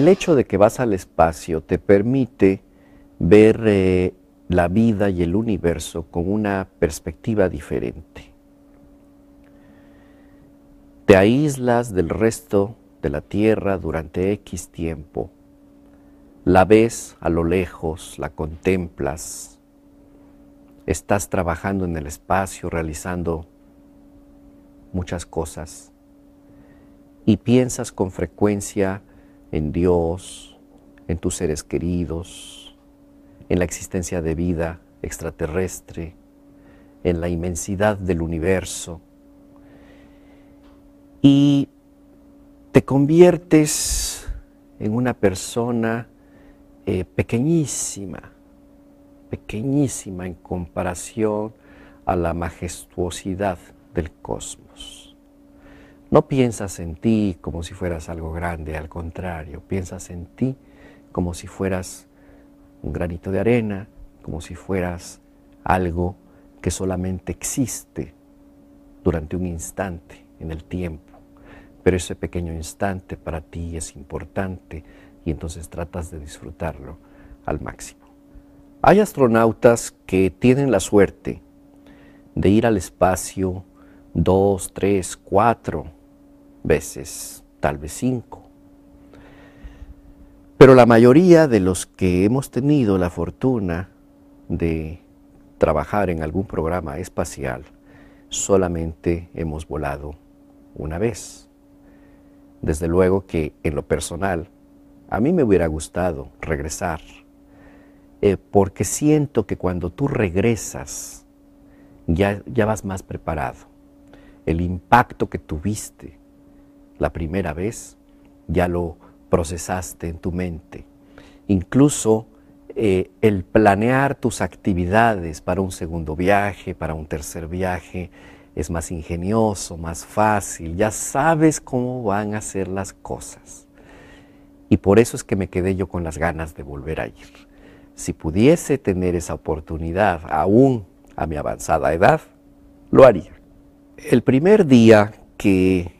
El hecho de que vas al espacio te permite ver eh, la vida y el universo con una perspectiva diferente. Te aíslas del resto de la Tierra durante X tiempo. La ves a lo lejos, la contemplas. Estás trabajando en el espacio, realizando muchas cosas. Y piensas con frecuencia en Dios, en tus seres queridos, en la existencia de vida extraterrestre, en la inmensidad del universo. Y te conviertes en una persona eh, pequeñísima, pequeñísima en comparación a la majestuosidad del cosmos. No piensas en ti como si fueras algo grande, al contrario, piensas en ti como si fueras un granito de arena, como si fueras algo que solamente existe durante un instante en el tiempo. Pero ese pequeño instante para ti es importante y entonces tratas de disfrutarlo al máximo. Hay astronautas que tienen la suerte de ir al espacio dos, tres, cuatro veces, tal vez cinco. Pero la mayoría de los que hemos tenido la fortuna de trabajar en algún programa espacial, solamente hemos volado una vez. Desde luego que en lo personal, a mí me hubiera gustado regresar, eh, porque siento que cuando tú regresas, ya, ya vas más preparado. El impacto que tuviste la primera vez, ya lo procesaste en tu mente. Incluso eh, el planear tus actividades para un segundo viaje, para un tercer viaje, es más ingenioso, más fácil, ya sabes cómo van a ser las cosas. Y por eso es que me quedé yo con las ganas de volver a ir. Si pudiese tener esa oportunidad aún a mi avanzada edad, lo haría. El primer día que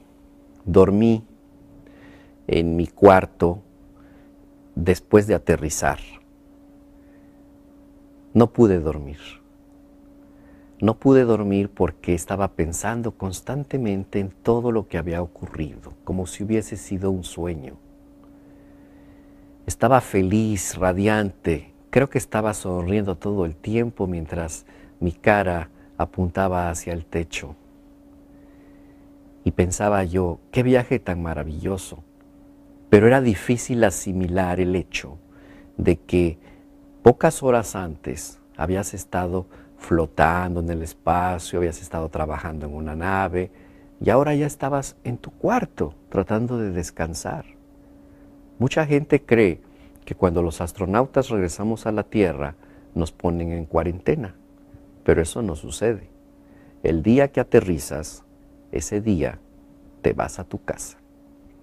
dormí en mi cuarto después de aterrizar. No pude dormir. No pude dormir porque estaba pensando constantemente en todo lo que había ocurrido, como si hubiese sido un sueño. Estaba feliz, radiante, creo que estaba sonriendo todo el tiempo mientras mi cara apuntaba hacia el techo y pensaba yo, qué viaje tan maravilloso. Pero era difícil asimilar el hecho de que pocas horas antes habías estado flotando en el espacio, habías estado trabajando en una nave y ahora ya estabas en tu cuarto tratando de descansar. Mucha gente cree que cuando los astronautas regresamos a la Tierra nos ponen en cuarentena, pero eso no sucede. El día que aterrizas, ese día te vas a tu casa.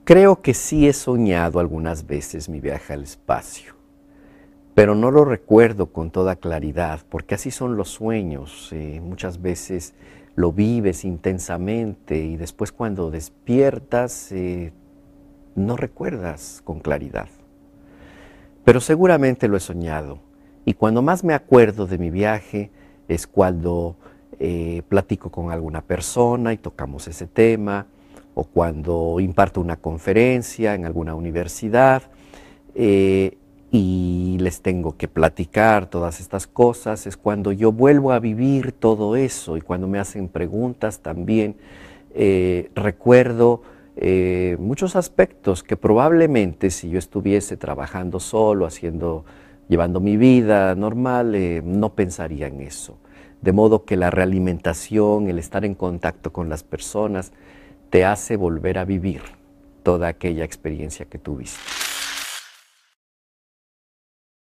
Creo que sí he soñado algunas veces mi viaje al espacio, pero no lo recuerdo con toda claridad, porque así son los sueños. Eh, muchas veces lo vives intensamente y después cuando despiertas eh, no recuerdas con claridad. Pero seguramente lo he soñado. Y cuando más me acuerdo de mi viaje es cuando eh, platico con alguna persona y tocamos ese tema, o cuando imparto una conferencia en alguna universidad eh, y les tengo que platicar todas estas cosas, es cuando yo vuelvo a vivir todo eso y cuando me hacen preguntas también eh, recuerdo muchos aspectos que probablemente si yo estuviese trabajando solo, haciendo, llevando mi vida normal, no pensaría en eso. De modo que la realimentación, el estar en contacto con las personas, te hace volver a vivir toda aquella experiencia que tuviste.